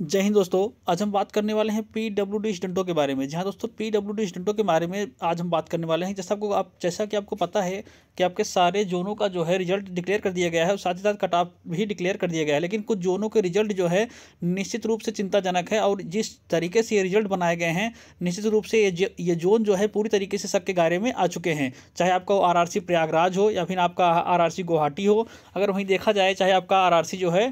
जय हिंद दोस्तों आज हम बात करने वाले हैं पी डब्ल्यू डी स्टंटों के बारे में जहाँ दोस्तों पी डब्ल्यू डी स्टंटों के बारे में आज हम बात करने वाले हैं जैसा आपको आप जैसा कि आपको पता है कि आपके सारे जोनों का जो है रिजल्ट डिक्लेयर कर दिया गया है और साथ ही साथ कट ऑफ भी डिक्लेयर कर दिया गया है लेकिन कुछ जोनों के रिजल्ट जो है निश्चित रूप से चिंताजनक है और जिस तरीके से ये रिजल्ट बनाए गए हैं निश्चित रूप से ये ये जोन जो है पूरी तरीके से सबके गारे में आ चुके हैं चाहे आपका आर प्रयागराज हो या फिर आपका आर गुवाहाटी हो अगर वहीं देखा जाए चाहे आपका आर जो है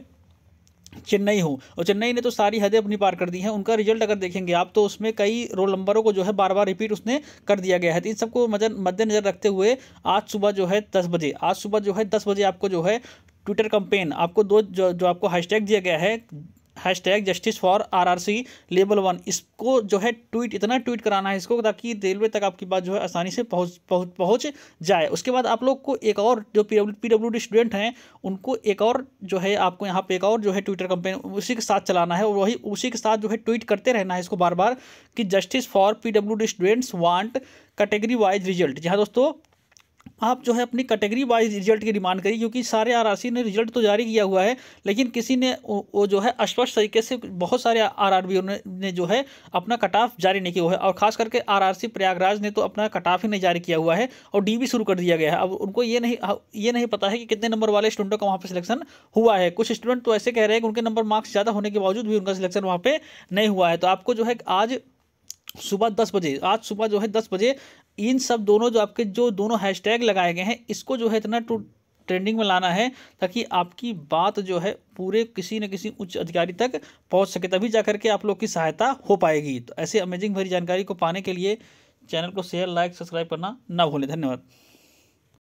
चेन्नई हो और चेन्नई ने तो सारी हदें अपनी पार कर दी हैं उनका रिजल्ट अगर देखेंगे आप तो उसमें कई रोल नंबरों को जो है बार बार रिपीट उसने कर दिया गया है तो इन सबको मद्देनज़र रखते हुए आज सुबह जो है दस बजे आज सुबह जो है दस बजे आपको जो है ट्विटर कंपेन आपको दो जो, जो आपको हैशटैग दिया गया है hash tag justice for R R C level one इसको जो है ट्वीट इतना ट्वीट कराना है इसको ताकि रेलवे तक आपकी बात जो है आसानी से पहुंच पहुँच पहुँच जाए उसके बाद आप लोग को एक और जो पी डब्ल्यू डी स्टूडेंट हैं उनको एक और जो है आपको यहाँ पे एक और जो है ट्विटर कंपेन उसी के साथ चलाना है और वही उसी के साथ जो है ट्वीट करते रहना है इसको बार बार कि justice for P W D students want category wise result जहाँ दोस्तों आप जो है अपनी कैटेगरी वाइज रिजल्ट की डिमांड करिए क्योंकि सारे आरआरसी ने रिजल्ट तो जारी किया हुआ है लेकिन किसी ने वो जो है स्पष्ट तरीके से बहुत सारे आर बी ने जो है अपना कट ऑफ जारी नहीं किया हुआ है और खास करके आरआरसी प्रयागराज ने तो अपना कट ऑफ ही नहीं जारी किया हुआ है और डी शुरू कर दिया गया है अब उनको ये नहीं ये नहीं पता है कि कितने नंबर वाले स्टूडेंटों का वहाँ पर सिलेक्शन हुआ है कुछ स्टूडेंट तो ऐसे कह रहे हैं कि उनके नंबर मार्क्स ज़्यादा होने के बावजूद भी उनका सिलेक्शन वहाँ पर नहीं हुआ है तो आपको जो है आज सुबह दस बजे आज सुबह जो है दस बजे इन सब दोनों जो आपके जो दोनों हैशटैग लगाए गए हैं इसको जो है इतना टू ट्रेंडिंग में लाना है ताकि आपकी बात जो है पूरे किसी न किसी उच्च अधिकारी तक पहुंच सके तभी जा करके आप लोग की सहायता हो पाएगी तो ऐसे अमेजिंग भरी जानकारी को पाने के लिए चैनल को शेयर लाइक सब्सक्राइब करना ना भूलें धन्यवाद